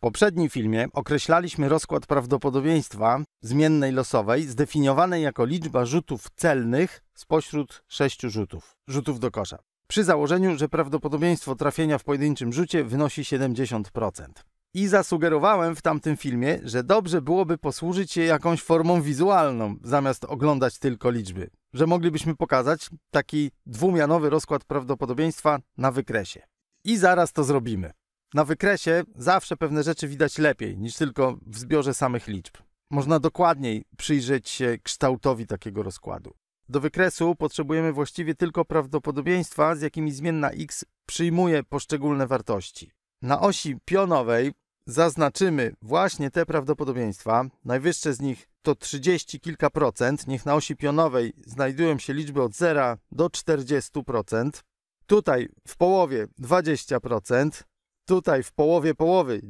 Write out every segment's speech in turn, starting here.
poprzednim filmie określaliśmy rozkład prawdopodobieństwa zmiennej losowej zdefiniowanej jako liczba rzutów celnych spośród sześciu rzutów, rzutów do kosza. Przy założeniu, że prawdopodobieństwo trafienia w pojedynczym rzucie wynosi 70%. I zasugerowałem w tamtym filmie, że dobrze byłoby posłużyć się jakąś formą wizualną, zamiast oglądać tylko liczby. Że moglibyśmy pokazać taki dwumianowy rozkład prawdopodobieństwa na wykresie. I zaraz to zrobimy. Na wykresie zawsze pewne rzeczy widać lepiej niż tylko w zbiorze samych liczb. Można dokładniej przyjrzeć się kształtowi takiego rozkładu. Do wykresu potrzebujemy właściwie tylko prawdopodobieństwa, z jakimi zmienna x przyjmuje poszczególne wartości. Na osi pionowej zaznaczymy właśnie te prawdopodobieństwa. Najwyższe z nich to 30 kilka procent. Niech na osi pionowej znajdują się liczby od 0 do 40%. Tutaj w połowie 20%, tutaj w połowie połowy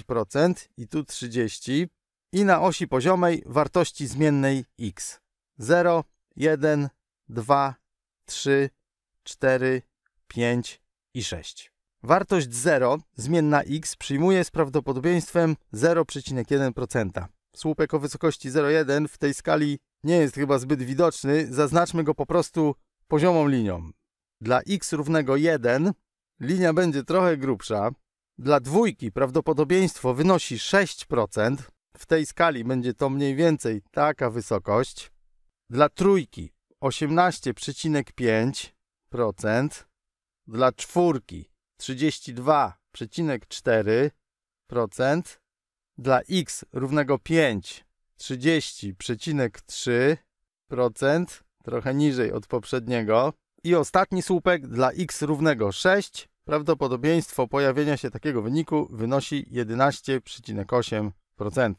10% i tu 30% i na osi poziomej wartości zmiennej x. 0, 1, 2, 3, 4, 5 i 6. Wartość 0, zmienna x, przyjmuje z prawdopodobieństwem 0,1%. Słupek o wysokości 0,1 w tej skali nie jest chyba zbyt widoczny, zaznaczmy go po prostu poziomą linią. Dla x równego 1 linia będzie trochę grubsza, dla dwójki prawdopodobieństwo wynosi 6%. W tej skali będzie to mniej więcej taka wysokość. Dla trójki 18,5%. Dla czwórki 32,4%. Dla x równego 5 30,3%, trochę niżej od poprzedniego. I ostatni słupek dla x równego 6 prawdopodobieństwo pojawienia się takiego wyniku wynosi 11,8%.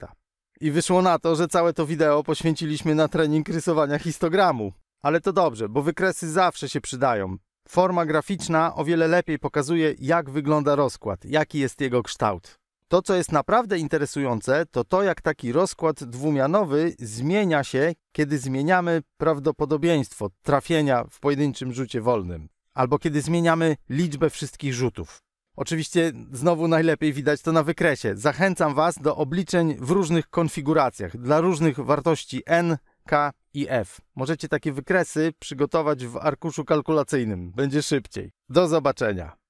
I wyszło na to, że całe to wideo poświęciliśmy na trening rysowania histogramu. Ale to dobrze, bo wykresy zawsze się przydają. Forma graficzna o wiele lepiej pokazuje, jak wygląda rozkład, jaki jest jego kształt. To, co jest naprawdę interesujące, to to, jak taki rozkład dwumianowy zmienia się, kiedy zmieniamy prawdopodobieństwo trafienia w pojedynczym rzucie wolnym albo kiedy zmieniamy liczbę wszystkich rzutów. Oczywiście znowu najlepiej widać to na wykresie. Zachęcam Was do obliczeń w różnych konfiguracjach dla różnych wartości n, k i f. Możecie takie wykresy przygotować w arkuszu kalkulacyjnym. Będzie szybciej. Do zobaczenia.